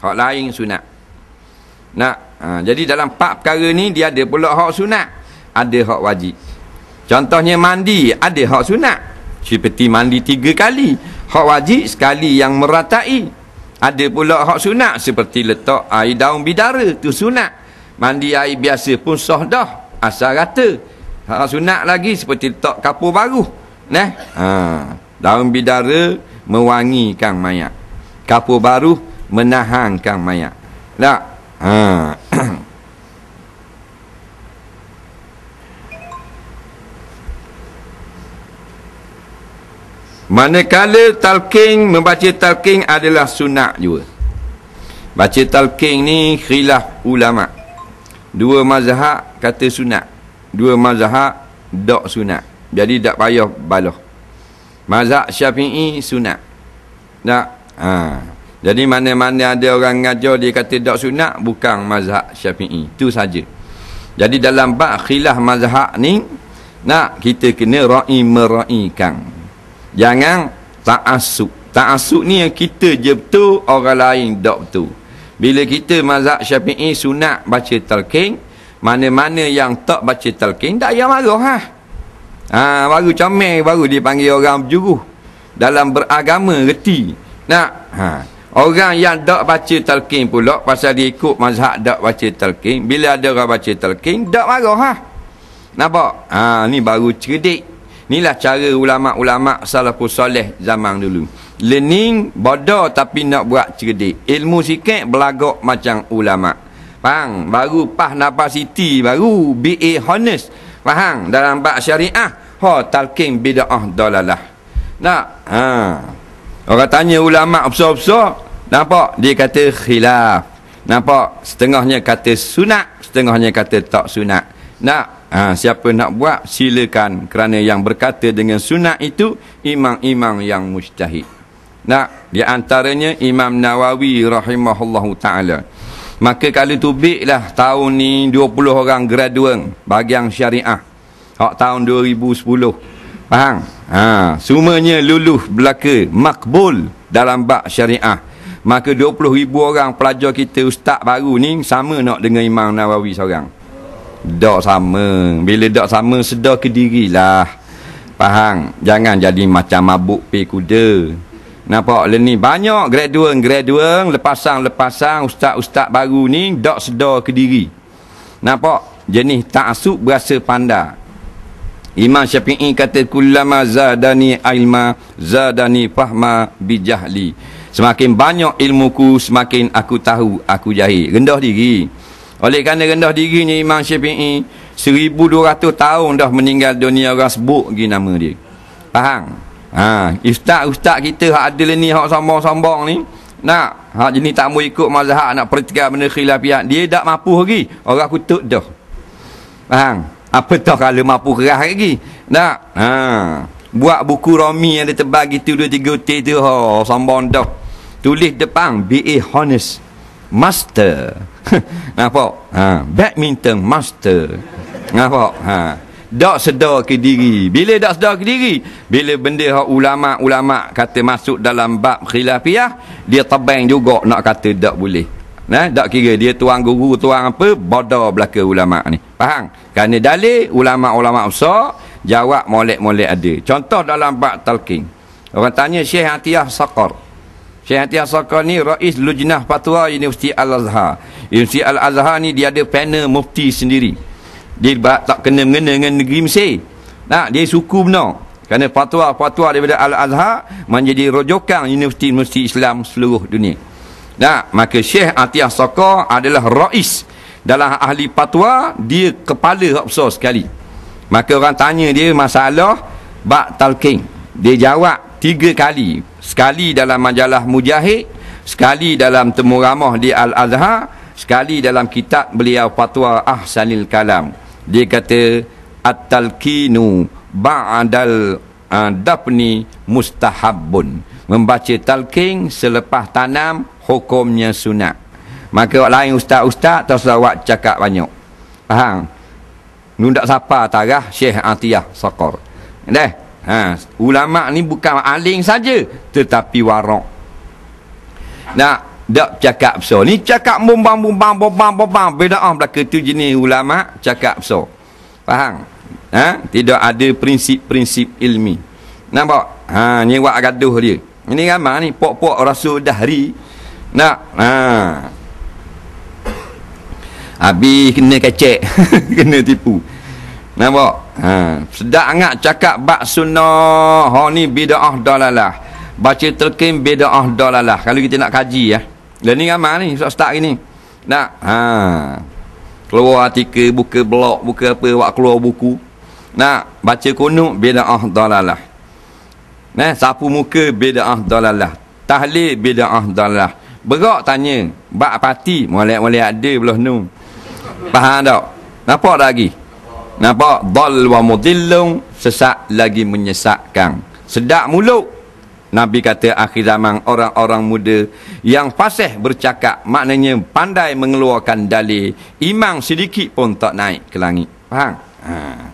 hak lain sunat nak ha, jadi dalam empat perkara ni dia ada pula hak sunat ada hak wajib contohnya mandi ada hak sunat seperti mandi tiga kali hak wajib sekali yang meratai ada pula hak sunat seperti letak air daun bidara tu sunat mandi air biasa pun sah dah asal rata hak sunat lagi seperti letak kapur baru Nah, ha, daun bidara mewangikan mayat kapur baru menahankan mayat. Tak? Lah, ha. Manakala talqin membaca talqin adalah sunat juga. Baca talqin ni khilaf ulama. Dua mazhab kata sunat. Dua mazhab dak sunat. Jadi tak payah baloh. Mazhab Syafi'i sunat. Tak? Ha. Jadi mana-mana ada orang ngajar dia kata tak sunat bukan mazhab Syafi'i. Itu saja. Jadi dalam bab khilaf mazhab ni nak kita kena ra'i meraikan. Jangan ta'assub. Ta'assub ni yang kita je betul, orang lain tak betul. Bila kita mazhab Syafi'i sunat baca talqin, mana-mana yang tak baca talqin tak payah marah ha. Ha, baru comel baru dipanggil orang berjuruh dalam beragama reti. Nak ha. Orang yang tak baca talqin pula pasal dia ikut mazhab tak baca talqin, bila ada orang baca talqin tak marah ha. Nampak? Ha ni baru cerdik. Inilah cara ulama-ulama salafus soleh zaman dulu. Lening bodoh tapi nak buat cerdik. Ilmu sikit belagak macam ulama. Faham? Baru pah napasiti baru BA honest. Faham? Dalam bab syariah, ha talqin bidah dolalah. Nah, Ha. Orang tanya ulama besar-besar, nampak dia kata khilaf. Nampak setengahnya kata sunat, setengahnya kata tak sunat. Nak ha, siapa nak buat silakan kerana yang berkata dengan sunat itu imam-imam yang mujtahid. Nak di antaranya Imam Nawawi rahimahullah taala. Maka kalau tu lah tahun ni 20 orang graduan bagian syariah. Hak tahun 2010. Faham? Ha, semuanya luluh belaka makbul dalam bak syariah. Maka ribu orang pelajar kita ustaz baru ni sama nak dengan Imam Nawawi seorang. Dak sama. Bila dak sama sedar kedirilah. Faham? Jangan jadi macam mabuk pe kuda. Nampak le ni banyak graduan, graduan lepasang lepasang ustaz-ustaz baru ni dak sedar kediri. Nampak jenis tak asuk berasa pandang. Imam Syafi'i kata kullama zadani ilma zadani fahma bijahli. Semakin banyak ilmuku semakin aku tahu aku jahil. Rendah diri. Oleh kerana rendah dirinya Imam Syafi'i 1200 tahun dah meninggal dunia orang sebut lagi nama dia. Faham? Ha, ustaz-ustaz kita hak adil ni hak sombong-sombong ni nak hak jenis tak mau ikut mazhab nak pertikai benda khilafiah dia tak mampu lagi. Orang kutuk dah. Faham? Apatah kalau mampu kerah lagi. Tak? Ha. Buat buku Romi yang dia tebal gitu dua tiga utik tu. Ha. Oh, sambang dah. Tulis depan. B.A. Honest. Master. Nampak? Ha. Badminton Master. Nampak? Ha. Tak sedar ke diri. Bila tak sedar ke diri? Bila benda ha, ulama-ulama kata masuk dalam bab khilafiyah. Dia tebang juga nak kata tak boleh. Nah, tak kira dia tuang guru, tuang apa, bodoh belaka ulama ni. Faham? Kerana dalil ulama-ulama besar jawab molek-molek ada. Contoh dalam bab talking Orang tanya Syekh Atiyah Saqar. Syekh Atiyah Saqar ni rais Lujnah Fatwa Universiti Al-Azhar. Universiti Al-Azhar ni dia ada panel mufti sendiri. Dia tak kena mengena dengan negeri Mesir. Nah, dia suku benar. Kerana fatwa-fatwa daripada Al-Azhar menjadi rojokan universiti-universiti Islam seluruh dunia. Nah, maka Syekh Atiyah Soko adalah rais dalam ahli patwa dia kepala hapsa sekali maka orang tanya dia masalah bak talking dia jawab tiga kali sekali dalam majalah mujahid sekali dalam temu ramah di al-azhar sekali dalam kitab beliau patwa ahsanil kalam dia kata at-talkinu ba'dal uh, ha, dafni mustahabun membaca talqin selepas tanam hukumnya sunat maka orang lain ustaz-ustaz terus usah buat cakap banyak faham nundak siapa tarah syekh atiyah saqar Dah. ha ulama ni bukan aling saja tetapi warak nak dak cakap so ni cakap bombang bombang bombang bombang beda ah belaka tu jenis ulama cakap so faham ha? tidak ada prinsip-prinsip ilmi nampak ha ni buat gaduh dia ini ramai ni pok-pok rasul dahri nak ha Abi kena kecek kena tipu nampak ha sedak angat cakap bab sunnah ha ni bidah dalalah baca telkin bidah dalalah kalau kita nak kaji ya dan lah, ni ramai ni start start gini nak ha keluar artikel buka blog buka apa buat keluar buku Nah, baca beda ah dalalah. Nah, eh, sapu muka beda ah dalalah. Tahlil beda ah dalalah. Berak tanya, bak pati molek-molek ada belah nu. Faham tak? Nampak tak lagi? Nampak? Dal wa mudillung sesak lagi menyesakkan, Sedak mulut. Nabi kata akhir zaman orang-orang muda yang fasih bercakap maknanya pandai mengeluarkan dalil imam sedikit pun tak naik ke langit. Faham? Ha.